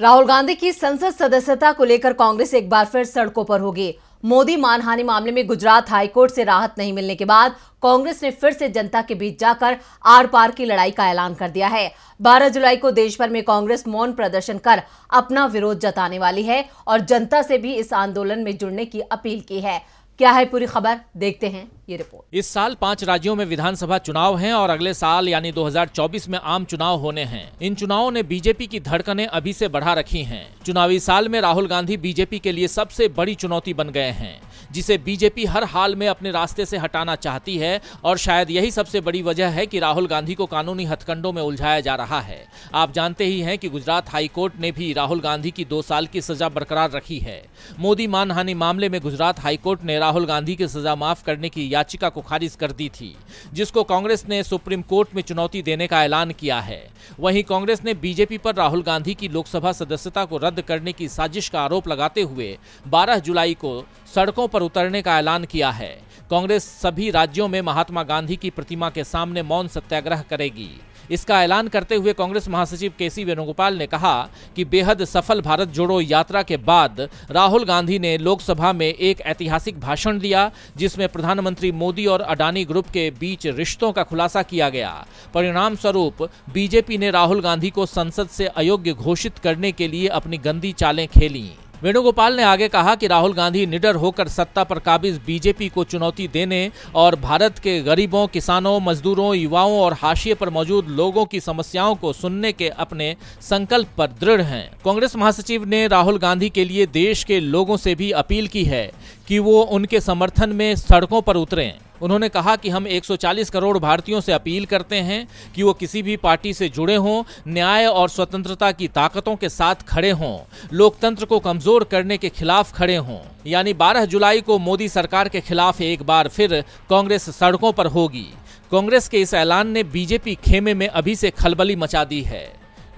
राहुल गांधी की संसद सदस्यता को लेकर कांग्रेस एक बार फिर सड़कों पर होगी मोदी मानहानि मामले में गुजरात हाईकोर्ट से राहत नहीं मिलने के बाद कांग्रेस ने फिर से जनता के बीच जाकर आर पार की लड़ाई का ऐलान कर दिया है 12 जुलाई को देश भर में कांग्रेस मौन प्रदर्शन कर अपना विरोध जताने वाली है और जनता से भी इस आंदोलन में जुड़ने की अपील की है क्या है पूरी खबर देखते हैं ये रिपोर्ट इस साल पांच राज्यों में विधानसभा चुनाव हैं और अगले साल यानी 2024 में आम चुनाव होने हैं इन चुनावों ने बीजेपी की धड़कने अभी से बढ़ा रखी हैं। चुनावी साल में राहुल गांधी बीजेपी के लिए सबसे बड़ी चुनौती बन गए हैं जिसे बीजेपी हर हाल में अपने रास्ते से हटाना चाहती है और शायद यही सबसे बड़ी वजह है कि राहुल गांधी को कानूनी हथकंडों में उलझाया जा रहा है आप जानते ही हैं कि गुजरात हाईकोर्ट ने भी राहुल गांधी की दो साल की सजा बरकरार रखी है मोदी मानहानि मामले में गुजरात हाईकोर्ट ने राहुल गांधी की सजा माफ करने की याचिका को खारिज कर दी थी जिसको कांग्रेस ने सुप्रीम कोर्ट में चुनौती देने का ऐलान किया है वहीं कांग्रेस ने बीजेपी पर राहुल गांधी की लोकसभा सदस्यता को रद्द करने की साजिश का आरोप लगाते हुए 12 जुलाई को सड़कों पर पर उतरने का ऐलान किया है कांग्रेस सभी राज्यों में महात्मा गांधी की प्रतिमा के सामने मौन सत्याग्रह करेगी इसका ऐलान करते हुए कांग्रेस महासचिव के सी वेणुगोपाल ने कहा कि बेहद सफल भारत जोड़ो यात्रा के बाद राहुल गांधी ने लोकसभा में एक ऐतिहासिक भाषण दिया जिसमें प्रधानमंत्री मोदी और अडानी ग्रुप के बीच रिश्तों का खुलासा किया गया परिणाम स्वरूप बीजेपी ने राहुल गांधी को संसद से अयोग्य घोषित करने के लिए अपनी गंदी चालें खेलीं वेणुगोपाल ने आगे कहा कि राहुल गांधी निडर होकर सत्ता पर काबिज बीजेपी को चुनौती देने और भारत के गरीबों किसानों मजदूरों युवाओं और हाशिए पर मौजूद लोगों की समस्याओं को सुनने के अपने संकल्प पर दृढ़ हैं कांग्रेस महासचिव ने राहुल गांधी के लिए देश के लोगों से भी अपील की है कि वो उनके समर्थन में सड़कों पर उतरें उन्होंने कहा कि हम 140 करोड़ भारतीयों से अपील करते हैं कि वो किसी भी पार्टी से जुड़े हों न्याय और स्वतंत्रता की ताकतों के साथ खड़े हों लोकतंत्र को कमजोर करने के खिलाफ खड़े हों यानी 12 जुलाई को मोदी सरकार के खिलाफ एक बार फिर कांग्रेस सड़कों पर होगी कांग्रेस के इस ऐलान ने बीजेपी खेमे में अभी से खलबली मचा दी है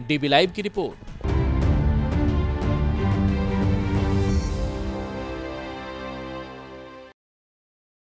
डीबी लाइव की रिपोर्ट